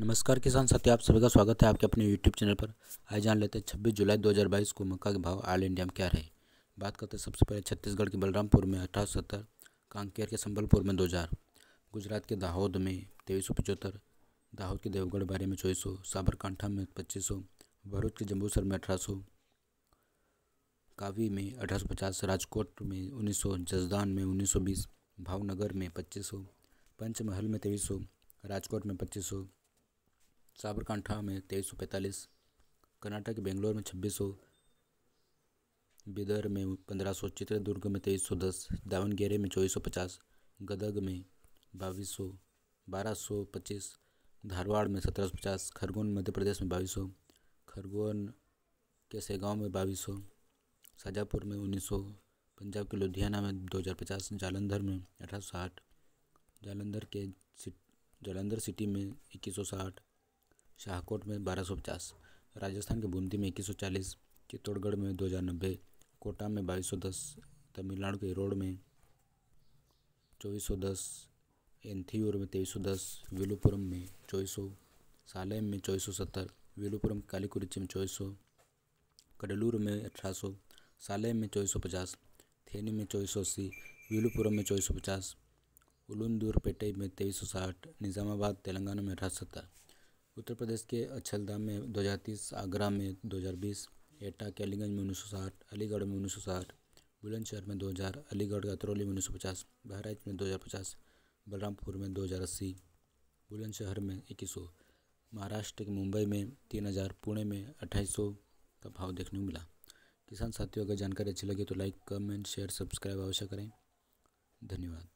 नमस्कार किसान साथी आप सभी का स्वागत है आपके अपने यूट्यूब चैनल पर आज जान लेते हैं छब्बीस जुलाई 2022 को मक्का के भाव ऑल इंडिया में क्या रहे बात करते हैं सबसे पहले छत्तीसगढ़ के बलरामपुर में अठारह सत्तर कांकेर के संबलपुर में 2000 गुजरात के दाहोद में तेईस दाहोद के देवगढ़ बारे में चौबीस साबरकांठा में पच्चीस भरूच के जम्बूसर में अठारह कावी में अठारह राजकोट में उन्नीस जसदान में उन्नीस भावनगर में पच्चीस पंचमहल में तेईस राजकोट में पच्चीस साबरकांठा में तेईस सौ पैंतालीस कर्नाटक के बेंगलोर में छब्बीस सौ बिदर में पंद्रह सौ चित्रदुर्ग में तेईस सौ दस दावनगेरे में चौबीस सौ पचास गदग में बाईस सौ बारह सौ पच्चीस धारवाड़ में सत्रह सौ पचास खरगोन मध्य प्रदेश में बाईस सौ खरगोन के सेगांव में बाईस सौ शाजापुर में उन्नीस सौ पंजाब के लुधियाना में दो हज़ार पचास जालंधर में अठारह सौ साठ जालंधर के जालंधर सिटी में इक्कीस सौ साठ शाहकोट में बारह सौ पचास राजस्थान के बूंदी में इक्कीस सौ चालीस चित्तौड़गढ़ में दो हज़ार नब्बे कोटा में बाईस सौ दस तमिलनाडु के रोड में चौबीस सौ दस एंथियोर में तेईस सौ दस विलुपुरम में चौबीस सौ सालेम में चौबीस सौ सत्तर विलुपुरम कालीकुरिची में चौबीस सौ कडलूर में अठारह सौ सालेम में चौबीस सौ पचास थेनी में चौबीस सौ अस्सी विलुपुरम में चौबीस सौ पचास उलुंदूर पेटई में तेईस सौ साठ निज़ामाबाद तेलंगाना में अठारह सत्तर उत्तर प्रदेश के अक्षरधाम में 2030, आगरा में 2020, एटा कैलीगंज में उन्नीस अलीगढ़ में उन्नीस बुलंदशहर में 2000, अलीगढ़ का अतरौली में उन्नीस बहराइच में 2050, बलरामपुर में 2080, बुलंदशहर में इक्कीस महाराष्ट्र के मुंबई में 3000, पुणे में 2800 का भाव देखने को मिला किसान साथियों अगर जानकारी अच्छी लगी तो लाइक कमेंट शेयर सब्सक्राइब अवश्य करें धन्यवाद